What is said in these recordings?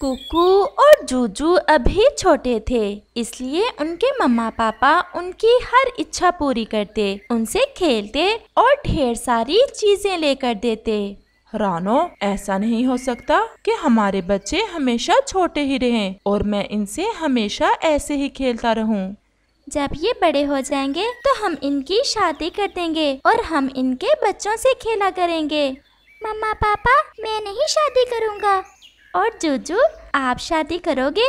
कुकू और जूजू अभी छोटे थे इसलिए उनके मम्मा पापा उनकी हर इच्छा पूरी करते उनसे खेलते और ढेर सारी चीजें लेकर देते रानो ऐसा नहीं हो सकता कि हमारे बच्चे हमेशा छोटे ही रहें और मैं इनसे हमेशा ऐसे ही खेलता रहूं। जब ये बड़े हो जाएंगे तो हम इनकी शादी कर देंगे और हम इनके बच्चों से खेला करेंगे मम्मा पापा मैं नहीं शादी करूंगा और जूजू आप शादी करोगे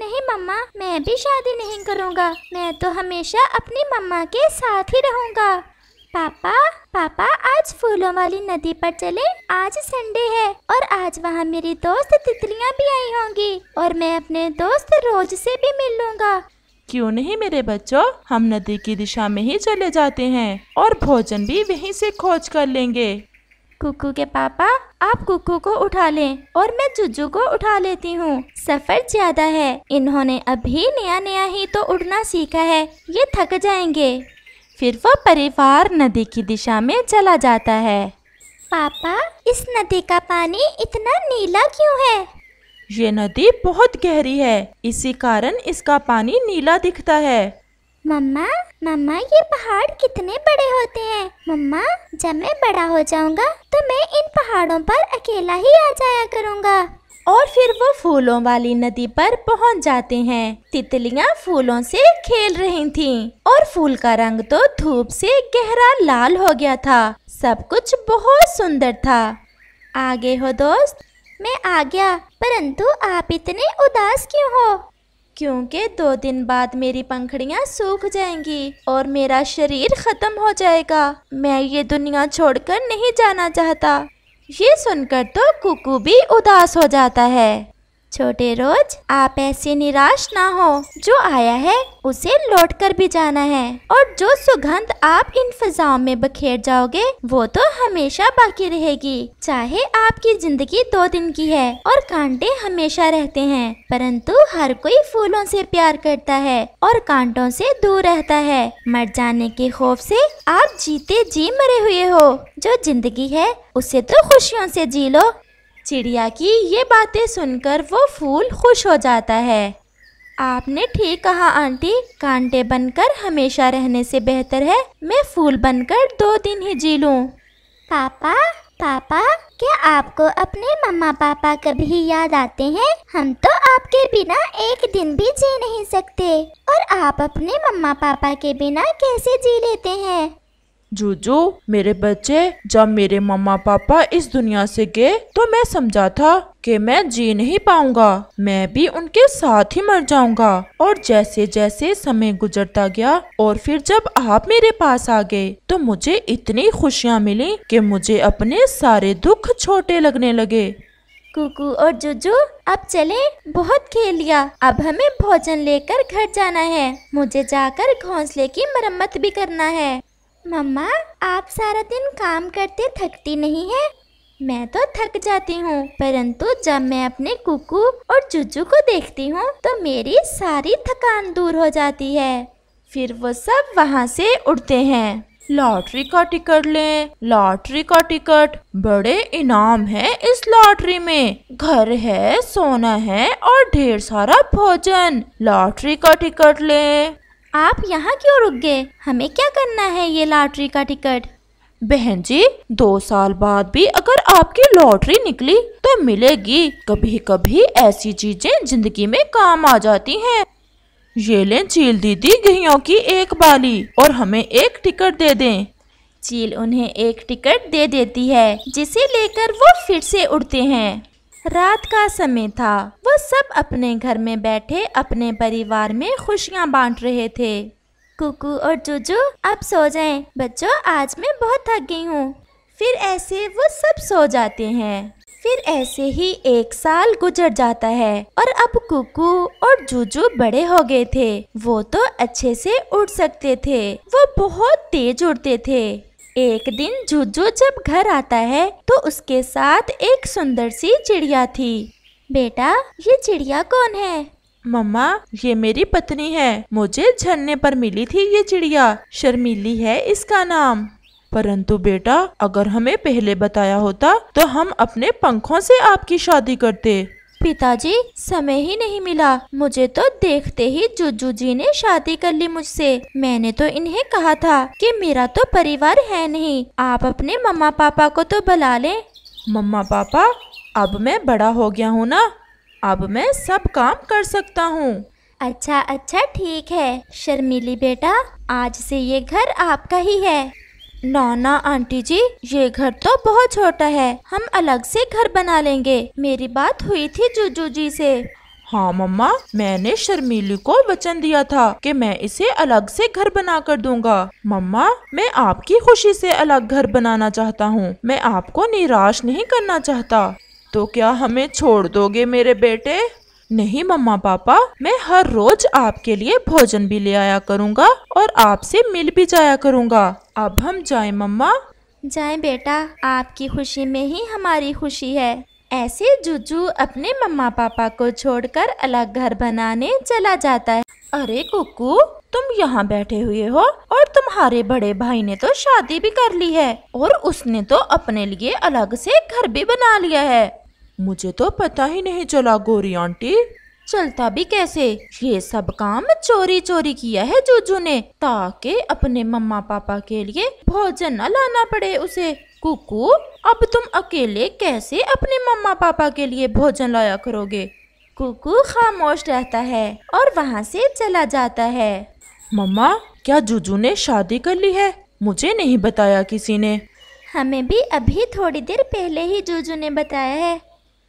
नहीं मम्मा मैं भी शादी नहीं करूँगा मैं तो हमेशा अपनी मम्मा के साथ ही रहूँगा पापा पापा आज फूलों वाली नदी पर चले आज संडे है और आज वहाँ मेरी दोस्त तितलियाँ भी आई होंगी और मैं अपने दोस्त रोज से भी मिल लूँगा क्यों नहीं मेरे बच्चों हम नदी की दिशा में ही चले जाते हैं और भोजन भी वहीं से खोज कर लेंगे कुकू के पापा आप कुकू को उठा लें और मैं जुजू को उठा लेती हूँ सफर ज्यादा है इन्होंने अभी नया नया ही तो उड़ना सीखा है ये थक जाएंगे फिर वो परिवार नदी की दिशा में चला जाता है पापा इस नदी का पानी इतना नीला क्यों है ये नदी बहुत गहरी है इसी कारण इसका पानी नीला दिखता है मम्मा मम्मा ये पहाड़ कितने बड़े होते हैं मम्मा जब मैं बड़ा हो जाऊंगा तो मैं इन पहाड़ों पर अकेला ही आ जाया करूंगा और फिर वो फूलों वाली नदी पर पहुंच जाते हैं तितलियां फूलों से खेल रही थीं और फूल का रंग तो धूप से गहरा लाल हो गया था सब कुछ बहुत सुंदर था आगे हो दोस्त मैं आ गया परंतु आप इतने उदास क्यों हो क्योंकि दो दिन बाद मेरी पंखड़ियाँ सूख जाएंगी और मेरा शरीर ख़त्म हो जाएगा मैं ये दुनिया छोड़कर नहीं जाना चाहता ये सुनकर तो कुकू भी उदास हो जाता है छोटे रोज आप ऐसे निराश ना हो जो आया है उसे लौट कर भी जाना है और जो सुगंध आप इन फजाओं में बखेर जाओगे वो तो हमेशा बाकी रहेगी चाहे आपकी जिंदगी दो दिन की है और कांटे हमेशा रहते हैं परंतु हर कोई फूलों से प्यार करता है और कांटों से दूर रहता है मर जाने के खौफ से आप जीते जी मरे हुए हो जो जिंदगी है उसे तो खुशियों से जी लो चिड़िया की ये बातें सुनकर वो फूल खुश हो जाता है आपने ठीक कहा आंटी कांटे बनकर हमेशा रहने से बेहतर है मैं फूल बनकर दो दिन ही जी लूँ पापा पापा क्या आपको अपने मम्मा पापा कभी याद आते हैं हम तो आपके बिना एक दिन भी जी नहीं सकते और आप अपने मम्मा पापा के बिना कैसे जी लेते हैं जूजू मेरे बच्चे जब मेरे मम्मा पापा इस दुनिया से गए तो मैं समझा था कि मैं जी नहीं पाऊंगा मैं भी उनके साथ ही मर जाऊंगा और जैसे जैसे समय गुजरता गया और फिर जब आप मेरे पास आ गए तो मुझे इतनी खुशियाँ मिली कि मुझे अपने सारे दुख छोटे लगने लगे कुकू और जुजू अब चले बहुत खेल लिया अब हमें भोजन लेकर घर जाना है मुझे जाकर घोंसले की मरम्मत भी करना है मम्मा आप सारा दिन काम करते थकती नहीं है मैं तो थक जाती हूँ परंतु जब मैं अपने कुकू और जुजू को देखती हूँ तो मेरी सारी थकान दूर हो जाती है फिर वो सब वहाँ से उड़ते हैं लॉटरी का टिकट ले लॉटरी का टिकट बड़े इनाम है इस लॉटरी में घर है सोना है और ढेर सारा भोजन लॉटरी का टिकट ले आप यहाँ क्यों रुक गए हमें क्या करना है ये लॉटरी का टिकट बहन जी दो साल बाद भी अगर आपकी लॉटरी निकली तो मिलेगी कभी कभी ऐसी चीजें जिंदगी में काम आ जाती हैं। ये लें चील दीदी गहियों की एक बाली और हमें एक टिकट दे दें। चील उन्हें एक टिकट दे देती है जिसे लेकर वो फिर से उड़ते हैं रात का समय था वो सब अपने घर में बैठे अपने परिवार में खुशियाँ बांट रहे थे कुकू और जूजू अब सो जाएं। बच्चों आज मैं बहुत थक गई हूँ फिर ऐसे वो सब सो जाते हैं फिर ऐसे ही एक साल गुजर जाता है और अब कुकू और जूजू बड़े हो गए थे वो तो अच्छे से उड़ सकते थे वो बहुत तेज उड़ते थे एक दिन जुजू जब घर आता है तो उसके साथ एक सुंदर सी चिड़िया थी बेटा ये चिड़िया कौन है मम्मा ये मेरी पत्नी है मुझे झरने पर मिली थी ये चिड़िया शर्मीली है इसका नाम परंतु बेटा अगर हमें पहले बताया होता तो हम अपने पंखों से आपकी शादी करते पिताजी समय ही नहीं मिला मुझे तो देखते ही जुजू जी ने शादी कर ली मुझसे मैंने तो इन्हें कहा था कि मेरा तो परिवार है नहीं आप अपने मम्मा पापा को तो बुला लें मम्मा पापा अब मैं बड़ा हो गया हूँ ना अब मैं सब काम कर सकता हूँ अच्छा अच्छा ठीक है शर्मिली बेटा आज से ये घर आपका ही है नाना आंटी जी ये घर तो बहुत छोटा है हम अलग से घर बना लेंगे मेरी बात हुई थी जूजू जी से हाँ मम्मा मैंने शर्मीली को वचन दिया था कि मैं इसे अलग से घर बना कर दूंगा मम्मा मैं आपकी खुशी से अलग घर बनाना चाहता हूँ मैं आपको निराश नहीं करना चाहता तो क्या हमें छोड़ दोगे मेरे बेटे नहीं मम्मा पापा मैं हर रोज आपके लिए भोजन भी ले आया करूँगा और आपसे मिल भी जाया करूँगा अब हम जाए मम्मा जाए बेटा आपकी खुशी में ही हमारी खुशी है ऐसे जुजू अपने मम्मा पापा को छोड़कर अलग घर बनाने चला जाता है अरे कुकू तुम यहाँ बैठे हुए हो और तुम्हारे बड़े भाई ने तो शादी भी कर ली है और उसने तो अपने लिए अलग से घर भी बना लिया है मुझे तो पता ही नहीं चला गोरी आंटी चलता भी कैसे ये सब काम चोरी चोरी किया है जूजू ने ताकि अपने मम्मा पापा के लिए भोजन न लाना पड़े उसे कुकू अब तुम अकेले कैसे अपने मम्मा पापा के लिए भोजन लाया करोगे कुकू खामोश रहता है और वहाँ से चला जाता है मम्मा क्या जूजू ने शादी कर ली है मुझे नहीं बताया किसी ने हमें भी अभी थोड़ी देर पहले ही जूजू ने बताया है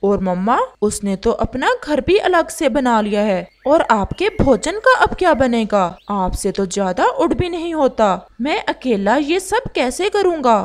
और मम्मा उसने तो अपना घर भी अलग से बना लिया है और आपके भोजन का अब क्या बनेगा आपसे तो ज्यादा उड़ भी नहीं होता मैं अकेला ये सब कैसे करूँगा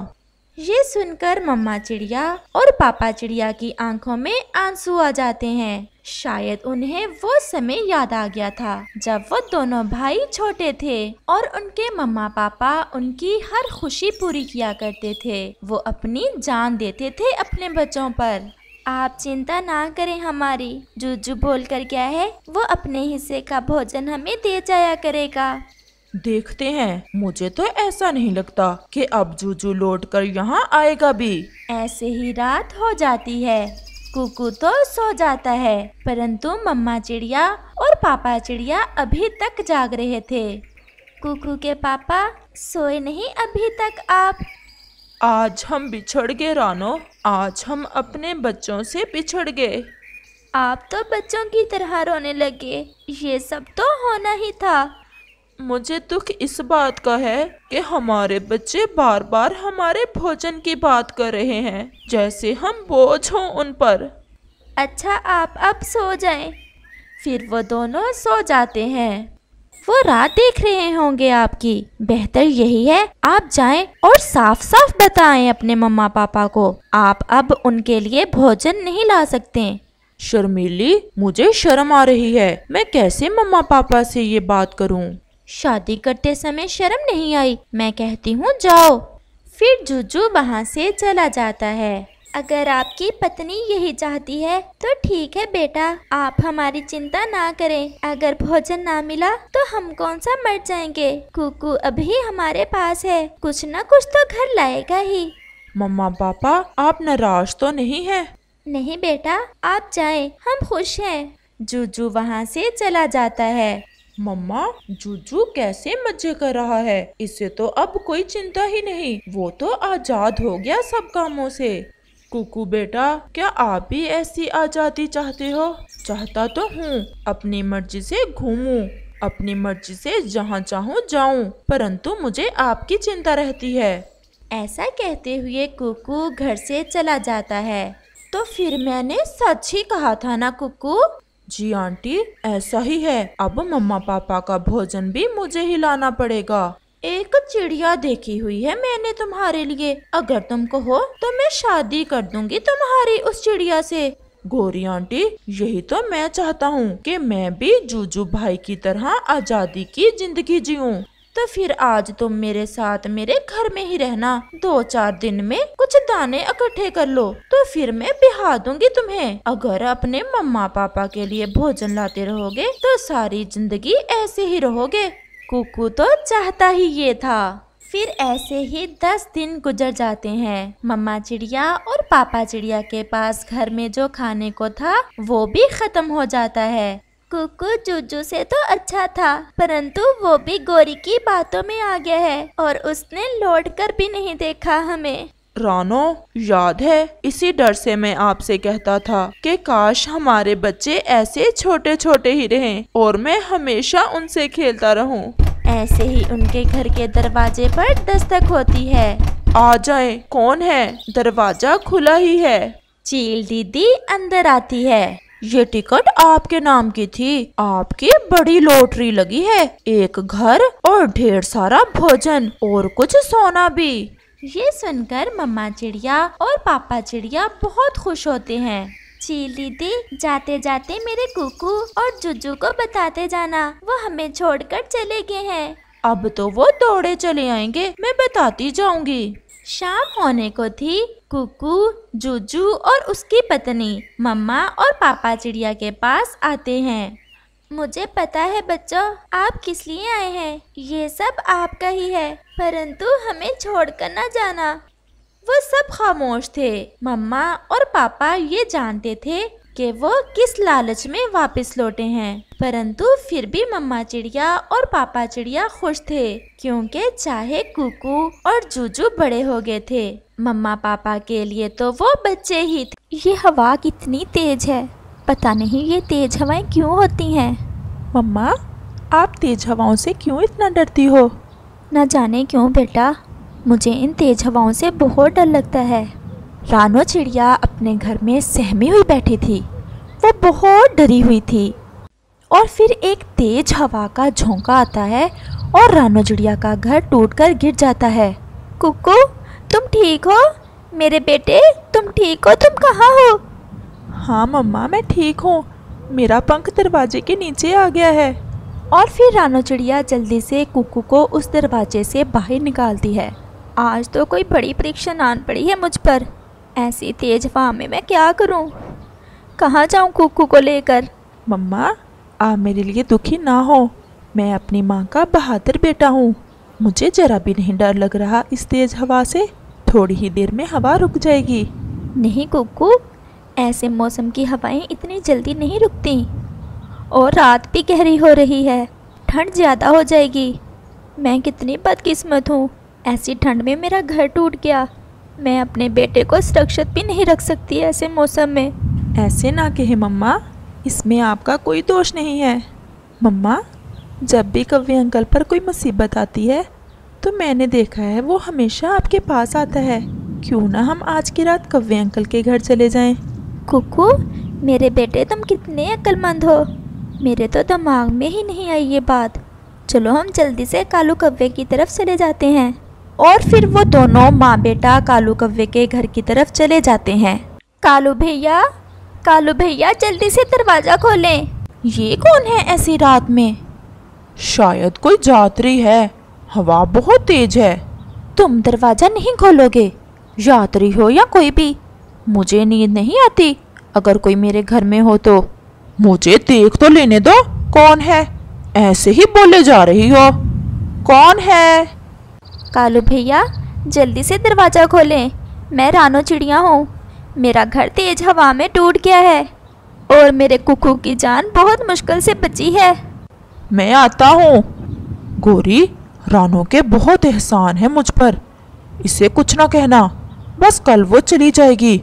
ये सुनकर मम्मा चिड़िया और पापा चिड़िया की आंखों में आंसू आ जाते हैं शायद उन्हें वो समय याद आ गया था जब वो दोनों भाई छोटे थे और उनके मम्मा पापा उनकी हर खुशी पूरी किया करते थे वो अपनी जान देते थे अपने बच्चों पर आप चिंता ना करें हमारी जूजू बोल कर क्या है वो अपने हिस्से का भोजन हमें दे जाया करेगा देखते हैं मुझे तो ऐसा नहीं लगता कि अब जूजू लौट कर यहाँ आएगा भी ऐसे ही रात हो जाती है कुकू तो सो जाता है परंतु मम्मा चिड़िया और पापा चिड़िया अभी तक जाग रहे थे कुकू के पापा सोए नहीं अभी तक आप आज हम बिछड़ गए रानो आज हम अपने बच्चों से बिछड़ गए आप तो बच्चों की तरह रोने लगे ये सब तो होना ही था मुझे दुख इस बात का है कि हमारे बच्चे बार बार हमारे भोजन की बात कर रहे हैं जैसे हम बोझ हों उन पर अच्छा आप अब सो जाएं। फिर वो दोनों सो जाते हैं वो रात देख रहे होंगे आपकी बेहतर यही है आप जाएं और साफ साफ बताएं अपने मम्मा पापा को आप अब उनके लिए भोजन नहीं ला सकते शर्मीली मुझे शर्म आ रही है मैं कैसे मम्मा पापा से ये बात करूं? शादी करते समय शर्म नहीं आई मैं कहती हूँ जाओ फिर जुजू वहाँ से चला जाता है अगर आपकी पत्नी यही चाहती है तो ठीक है बेटा आप हमारी चिंता ना करें अगर भोजन ना मिला तो हम कौन सा मर जाएंगे कुकू अभी हमारे पास है कुछ ना कुछ तो घर लाएगा ही मम्मा पापा आप नाराज तो नहीं हैं? नहीं बेटा आप जाएं, हम खुश हैं। जूजू वहाँ से चला जाता है मम्मा जूजू कैसे मजे कर रहा है इसे तो अब कोई चिंता ही नहीं वो तो आजाद हो गया सब कामों से कुकू बेटा क्या आप भी ऐसी आज़ादी चाहते हो चाहता तो हूँ अपनी मर्जी से घूमूं, अपनी मर्जी से जहाँ चाहूँ जाऊँ परंतु मुझे आपकी चिंता रहती है ऐसा कहते हुए कुकू घर से चला जाता है तो फिर मैंने सच ही कहा था ना कुकू जी आंटी ऐसा ही है अब मम्मा पापा का भोजन भी मुझे ही लाना पड़ेगा एक चिड़िया देखी हुई है मैंने तुम्हारे लिए अगर तुम कहो तो मैं शादी कर दूंगी तुम्हारी उस चिड़िया से गोरी आंटी यही तो मैं चाहता हूँ कि मैं भी जूजू भाई की तरह आजादी की जिंदगी जीऊँ तो फिर आज तुम मेरे साथ मेरे घर में ही रहना दो चार दिन में कुछ दाने इकट्ठे कर लो तो फिर मैं बिहा दूंगी तुम्हें अगर अपने मम्मा पापा के लिए भोजन लाते रहोगे तो सारी जिंदगी ऐसे ही रहोगे कुकू तो चाहता ही ये था फिर ऐसे ही दस दिन गुजर जाते हैं मम्मा चिड़िया और पापा चिड़िया के पास घर में जो खाने को था वो भी खत्म हो जाता है कुकू जूजू से तो अच्छा था परंतु वो भी गोरी की बातों में आ गया है और उसने लौट कर भी नहीं देखा हमें रानो याद है इसी डर से मैं आपसे कहता था कि काश हमारे बच्चे ऐसे छोटे छोटे ही रहें और मैं हमेशा उनसे खेलता रहूं। ऐसे ही उनके घर के दरवाजे पर दस्तक होती है आ जाए कौन है दरवाजा खुला ही है चील दीदी अंदर आती है ये टिकट आपके नाम की थी आपकी बड़ी लॉटरी लगी है एक घर और ढेर सारा भोजन और कुछ सोना भी ये सुनकर मम्मा चिड़िया और पापा चिड़िया बहुत खुश होते हैं चीली दी जाते जाते मेरे कुकू और जुजू को बताते जाना वो हमें छोड़कर चले गए हैं अब तो वो दौड़े चले आएंगे मैं बताती जाऊंगी शाम होने को थी कुकू जुजू और उसकी पत्नी मम्मा और पापा चिड़िया के पास आते हैं मुझे पता है बच्चों आप किस लिए आए हैं ये सब आपका ही है परंतु हमें छोड़कर ना जाना वो सब खामोश थे मम्मा और पापा ये जानते थे कि वो किस लालच में वापस लौटे हैं परंतु फिर भी मम्मा चिड़िया और पापा चिड़िया खुश थे क्योंकि चाहे कुकू और जूजू बड़े हो गए थे मम्मा पापा के लिए तो वो बच्चे ही थे ये हवा कितनी तेज है पता नहीं ये तेज़ हवाएं क्यों होती हैं मम्मा आप तेज़ हवाओं से क्यों इतना डरती हो न जाने क्यों बेटा मुझे इन तेज़ हवाओं से बहुत डर लगता है रानो चिड़िया अपने घर में सहमी हुई बैठी थी वो बहुत डरी हुई थी और फिर एक तेज हवा का झोंका आता है और रानो चिड़िया का घर टूटकर गिर जाता है कुकू तुम ठीक हो मेरे बेटे तुम ठीक हो तुम कहाँ हो हाँ मम्मा मैं ठीक हूँ मेरा पंख दरवाजे के नीचे आ गया है और फिर रानो चिड़िया जल्दी से कुकू को उस दरवाजे से बाहर निकालती है आज तो कोई बड़ी परीक्षा आन पड़ी है मुझ पर ऐसी तेज हवा में मैं क्या करूँ कहाँ जाऊँ कुकू को लेकर मम्मा आप मेरे लिए दुखी ना हो मैं अपनी माँ का बहादुर बेटा हूँ मुझे जरा भी नहीं डर लग रहा इस तेज हवा से थोड़ी ही देर में हवा रुक जाएगी नहीं कुकू ऐसे मौसम की हवाएं इतनी जल्दी नहीं रुकती और रात भी गहरी हो रही है ठंड ज़्यादा हो जाएगी मैं कितनी बदकिस्मत हूँ ऐसी ठंड में मेरा घर टूट गया मैं अपने बेटे को सुरक्षित भी नहीं रख सकती ऐसे मौसम में ऐसे ना कहे मम्मा इसमें आपका कोई दोष नहीं है मम्मा जब भी कव्य अंकल पर कोई मुसीबत आती है तो मैंने देखा है वो हमेशा आपके पास आता है क्यों ना हम आज की रात कव्य अंकल के घर चले जाएं? कुकु मेरे बेटे तुम कितने अक्लमंद हो मेरे तो दिमाग में ही नहीं आई ये बात चलो हम जल्दी से कालू कव्वे की तरफ चले जाते हैं और फिर वो दोनों माँ बेटा कालू कव्वे के घर की तरफ चले जाते हैं कालू भैया कालू भैया जल्दी से दरवाज़ा खोलें ये कौन है ऐसी रात में शायद कोई यात्री है हवा बहुत तेज है तुम दरवाज़ा नहीं खोलोगे यात्री हो या कोई भी मुझे नींद नहीं आती अगर कोई मेरे घर में हो तो मुझे देख तो लेने दो कौन है ऐसे ही बोले जा रही हो कौन है कालू भैया जल्दी से दरवाज़ा खोलें मैं रानो चिड़िया हूँ मेरा घर तेज हवा में टूट गया है और मेरे कुकू की जान बहुत मुश्किल से बची है मैं आता हूँ गोरी रानो के बहुत एहसान है मुझ पर इसे कुछ ना कहना बस कल वो चली जाएगी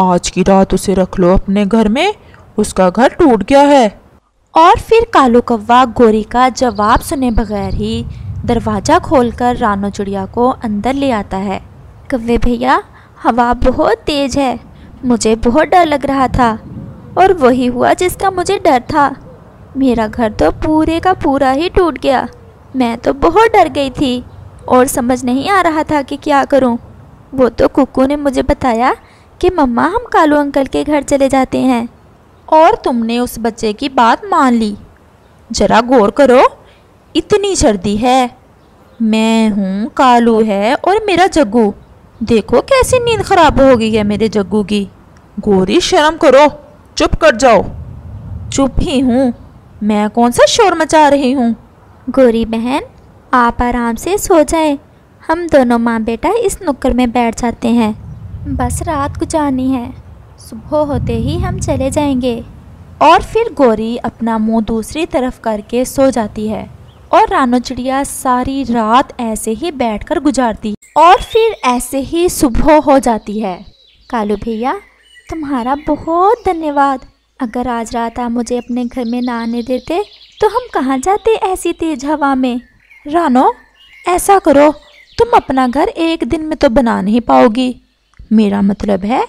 आज की रात उसे रख लो अपने घर में उसका घर टूट गया है और फिर कालू कौवा गोरी का जवाब सुने बगैर ही दरवाज़ा खोलकर रानो चिड़िया को अंदर ले आता है कव्वे भैया हवा बहुत तेज़ है मुझे बहुत डर लग रहा था और वही हुआ जिसका मुझे डर था मेरा घर तो पूरे का पूरा ही टूट गया मैं तो बहुत डर गई थी और समझ नहीं आ रहा था कि क्या करूं। वो तो कुकू ने मुझे बताया कि मम्मा हम कालू अंकल के घर चले जाते हैं और तुमने उस बच्चे की बात मान ली जरा गौर करो इतनी सर्दी है मैं हूँ कालू है और मेरा जग्गू देखो कैसी नींद खराब हो गई है मेरे जग्गू की गोरी शर्म करो चुप कर जाओ चुप ही हूँ मैं कौन सा शोर मचा रही हूँ गोरी बहन आप आराम से सो जाए हम दोनों माँ बेटा इस नुक्कड़ में बैठ जाते हैं बस रात गुजारनी है सुबह होते ही हम चले जाएंगे और फिर गौरी अपना मुंह दूसरी तरफ करके सो जाती है और रानो चिड़िया सारी रात ऐसे ही बैठकर गुजारती और फिर ऐसे ही सुबह हो जाती है कालू भैया तुम्हारा बहुत धन्यवाद अगर आज रात आप मुझे अपने घर में ना आने देते तो हम कहाँ जाते ऐसी तेज हवा में रानो ऐसा करो तुम अपना घर एक दिन में तो बना नहीं पाओगी मेरा मतलब है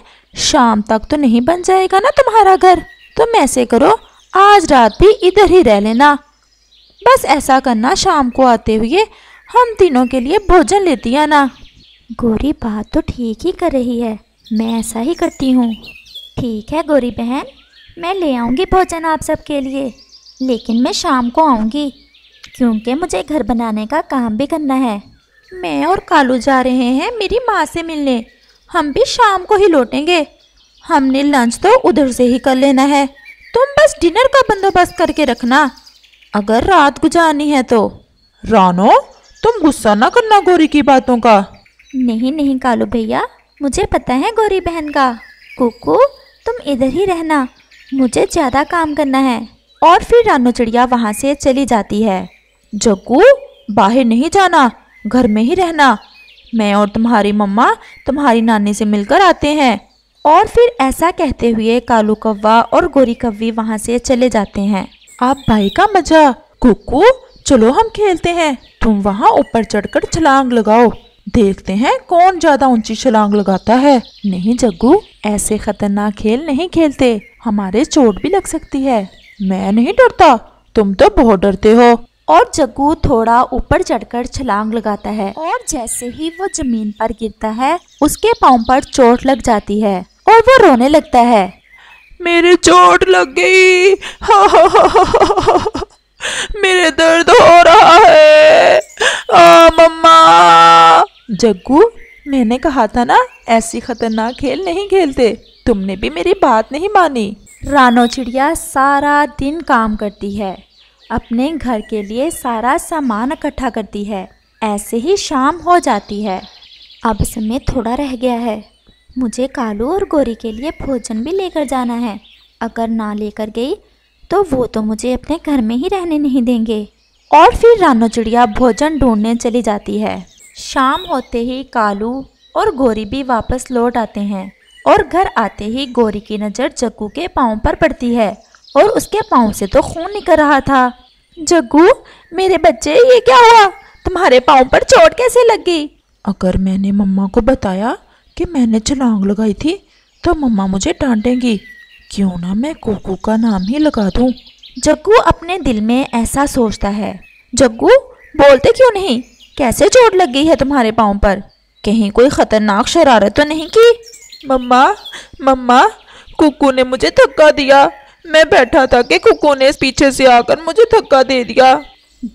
शाम तक तो नहीं बन जाएगा ना तुम्हारा घर तुम ऐसे करो आज रात भी इधर ही रह लेना बस ऐसा करना शाम को आते हुए हम तीनों के लिए भोजन लेती है ना गोरी बात तो ठीक ही कर रही है मैं ऐसा ही करती हूँ ठीक है गोरी बहन मैं ले आऊँगी भोजन आप सब के लिए लेकिन मैं शाम को आऊँगी क्योंकि मुझे घर बनाने का काम भी करना है मैं और कालू जा रहे हैं मेरी माँ से मिलने हम भी शाम को ही लौटेंगे हमने लंच तो उधर से ही कर लेना है तुम बस डिनर का बंदोबस्त करके रखना अगर रात गुजारनी है तो रानो तुम गुस्सा ना करना गौरी की बातों का नहीं नहीं कालू भैया मुझे पता है गौरी बहन का कुकू तुम इधर ही रहना मुझे ज़्यादा काम करना है और फिर रानो चिड़िया वहाँ से चली जाती है जग्गू बाहर नहीं जाना घर में ही रहना मैं और तुम्हारी मम्मा तुम्हारी नानी से मिलकर आते हैं और फिर ऐसा कहते हुए कालू कौवा और गोरी कव्वी वहाँ से चले जाते हैं आप भाई का मजा कुकू चलो हम खेलते हैं तुम वहाँ ऊपर चढ़कर छलांग लगाओ देखते हैं कौन ज्यादा ऊंची छलांग लगाता है नहीं जग्गू ऐसे खतरनाक खेल नहीं खेलते हमारे चोट भी लग सकती है मैं नहीं डरता तुम तो बहुत डरते हो और जग्गू थोड़ा ऊपर चढ़कर छलांग लगाता है और जैसे ही वो जमीन पर गिरता है उसके पाँव पर चोट लग जाती है और वो रोने लगता है मेरे चोट लग गई मेरे दर्द हो रहा है आ, मम्मा जग्गू मैंने कहा था ना ऐसी खतरनाक खेल नहीं खेलते तुमने भी मेरी बात नहीं मानी रानो चिड़िया सारा दिन काम करती है अपने घर के लिए सारा सामान इकट्ठा करती है ऐसे ही शाम हो जाती है अब समय थोड़ा रह गया है मुझे कालू और गोरी के लिए भोजन भी लेकर जाना है अगर ना लेकर गई तो वो तो मुझे अपने घर में ही रहने नहीं देंगे और फिर रानो चिड़िया भोजन ढूंढने चली जाती है शाम होते ही कालू और गोरी भी वापस लौट आते हैं और घर आते ही गोरी की नज़र जग्गू के पाँव पर पड़ती है और उसके पाँव से तो खून निकल रहा था जग्गू मेरे बच्चे ये क्या हुआ तुम्हारे पाँव पर चोट कैसे लग गई अगर मैंने मम्मा को बताया कि मैंने छलांग लगाई थी तो मम्मा मुझे डांटेंगी क्यों ना मैं कोकू का नाम ही लगा दूं जग्गू अपने दिल में ऐसा सोचता है जग्गू बोलते क्यों नहीं कैसे चोट लग गई है तुम्हारे पाँव पर कहीं कोई ख़तरनाक शरारत तो नहीं की मम्मा मम्मा कुकू ने मुझे धक्का दिया मैं बैठा था कि कुकू ने पीछे से आकर मुझे धक्का दे दिया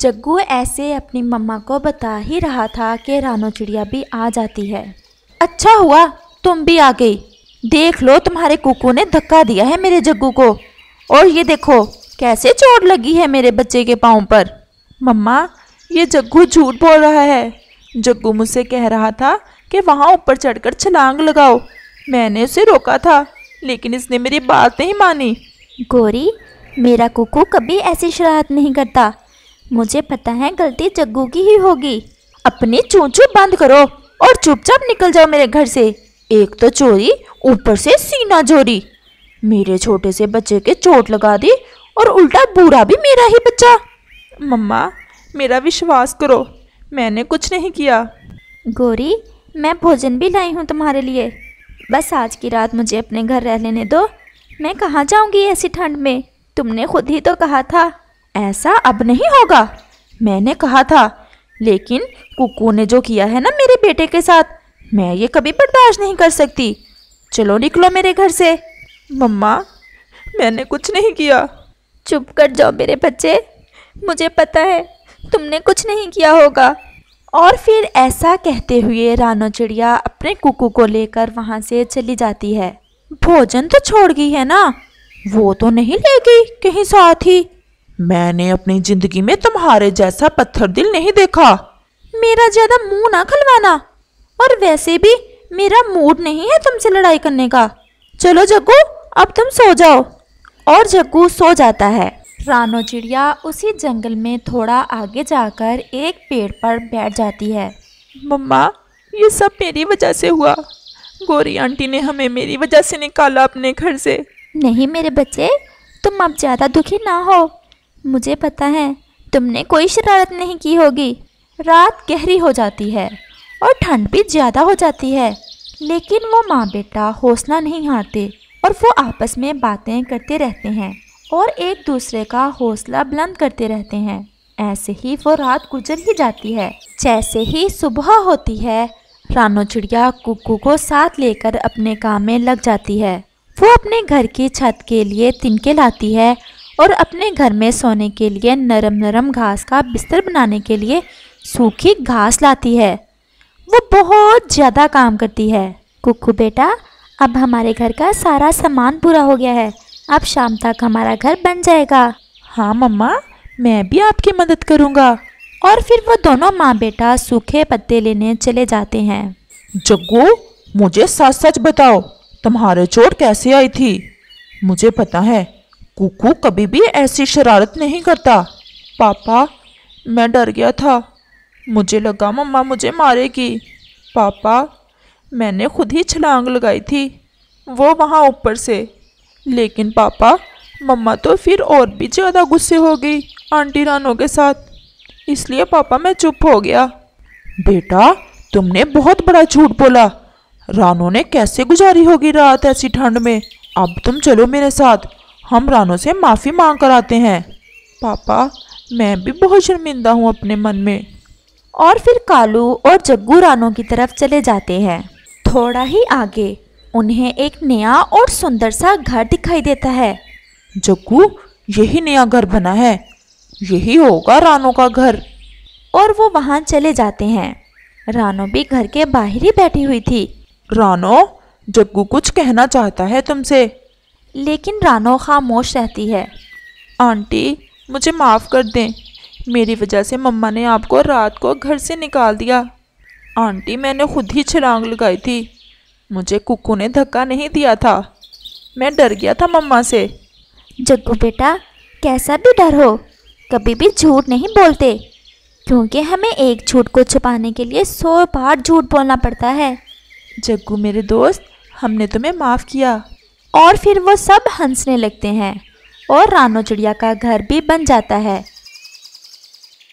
जग्गू ऐसे अपनी मम्मा को बता ही रहा था कि रानो चिड़िया भी आ जाती है अच्छा हुआ तुम भी आ गई देख लो तुम्हारे कुकू ने धक्का दिया है मेरे जग्गू को और ये देखो कैसे चोट लगी है मेरे बच्चे के पाँव पर मम्मा ये जग्गू झूठ बोल रहा है जग्गू मुझसे कह रहा था कि वहाँ ऊपर चढ़कर छलांग लगाओ मैंने उसे रोका था लेकिन इसने मेरी बात नहीं मानी गौरी मेरा कुकू कभी ऐसी शरारत नहीं करता मुझे पता है गलती जग्गू की ही होगी अपनी चूचू बंद करो और चुपचाप निकल जाओ मेरे घर से एक तो चोरी ऊपर से सीना चोरी मेरे छोटे से बच्चे के चोट लगा दी और उल्टा बूढ़ा भी मेरा ही बच्चा मम्मा मेरा विश्वास करो मैंने कुछ नहीं किया गौरी मैं भोजन भी लाई हूँ तुम्हारे लिए बस आज की रात मुझे अपने घर रह लेने दो मैं कहाँ जाऊँगी ऐसी ठंड में तुमने खुद ही तो कहा था ऐसा अब नहीं होगा मैंने कहा था लेकिन कुकू ने जो किया है ना मेरे बेटे के साथ मैं ये कभी बर्दाश्त नहीं कर सकती चलो निकलो मेरे घर से मम्मा मैंने कुछ नहीं किया चुप कर जाओ मेरे बच्चे मुझे पता है तुमने कुछ नहीं किया होगा और फिर ऐसा कहते हुए रानो चिड़िया अपने कुकू को लेकर वहाँ से चली जाती है भोजन तो छोड़ गई है ना वो तो नहीं ले गई कहीं साथ ही मैंने अपनी जिंदगी में तुम्हारे जैसा पत्थर दिल नहीं देखा मेरा ज्यादा मुंह ना खलवाना और वैसे भी मेरा मूड नहीं है तुमसे लड़ाई करने का चलो जग्गू अब तुम सो जाओ और जग्गू सो जाता है रानो चिड़िया उसी जंगल में थोड़ा आगे जाकर एक पेड़ पर बैठ जाती है मम्मा ये सब मेरी वजह से हुआ गोरी आंटी ने हमें मेरी वजह से निकाला अपने घर से नहीं मेरे बच्चे तुम अब ज़्यादा दुखी ना हो मुझे पता है तुमने कोई शरारत नहीं की होगी रात गहरी हो जाती है और ठंड भी ज़्यादा हो जाती है लेकिन वो माँ बेटा हौसला नहीं हारते और वो आपस में बातें करते रहते हैं और एक दूसरे का हौसला बुलंद करते रहते हैं ऐसे ही वो रात गुजर ही जाती है जैसे ही सुबह होती है रानो चिड़िया कुकू को साथ लेकर अपने काम में लग जाती है वो अपने घर की छत के लिए तिनके लाती है और अपने घर में सोने के लिए नरम नरम घास का बिस्तर बनाने के लिए सूखी घास लाती है वो बहुत ज़्यादा काम करती है कुकू बेटा अब हमारे घर का सारा सामान पूरा हो गया है अब शाम तक हमारा घर बन जाएगा हाँ मम्मा मैं भी आपकी मदद करूँगा और फिर वो दोनों माँ बेटा सूखे पत्ते लेने चले जाते हैं जग्गू मुझे सच सच बताओ तुम्हारे चोट कैसे आई थी मुझे पता है कुकू कभी भी ऐसी शरारत नहीं करता पापा मैं डर गया था मुझे लगा मम्मा मुझे मारेगी पापा मैंने खुद ही छलांग लगाई थी वो वहाँ ऊपर से लेकिन पापा मम्मा तो फिर और भी ज़्यादा गुस्से हो गई आंटी रानों के साथ इसलिए पापा मैं चुप हो गया बेटा तुमने बहुत बड़ा झूठ बोला रानो ने कैसे गुजारी होगी रात ऐसी ठंड में अब तुम चलो मेरे साथ हम रानो से माफ़ी मांग कर आते हैं पापा मैं भी बहुत शर्मिंदा हूँ अपने मन में और फिर कालू और जग्गू रानो की तरफ चले जाते हैं थोड़ा ही आगे उन्हें एक नया और सुंदर सा घर दिखाई देता है जग्गू यही नया घर बना है यही होगा रानो का घर और वो वहां चले जाते हैं रानो भी घर के बाहर ही बैठी हुई थी रानो जग्गू कुछ कहना चाहता है तुमसे लेकिन रानो खामोश रहती है आंटी मुझे माफ़ कर दें मेरी वजह से मम्मा ने आपको रात को घर से निकाल दिया आंटी मैंने खुद ही छलांग लगाई थी मुझे कुकू ने धक्का नहीं दिया था मैं डर गया था मम्मा से जग्गू बेटा कैसा भी डर हो कभी भी झूठ नहीं बोलते क्योंकि हमें एक झूठ को छुपाने के लिए सौ बार झूठ बोलना पड़ता है जग्गू मेरे दोस्त हमने तुम्हें माफ़ किया और फिर वो सब हंसने लगते हैं और रानो चिड़िया का घर भी बन जाता है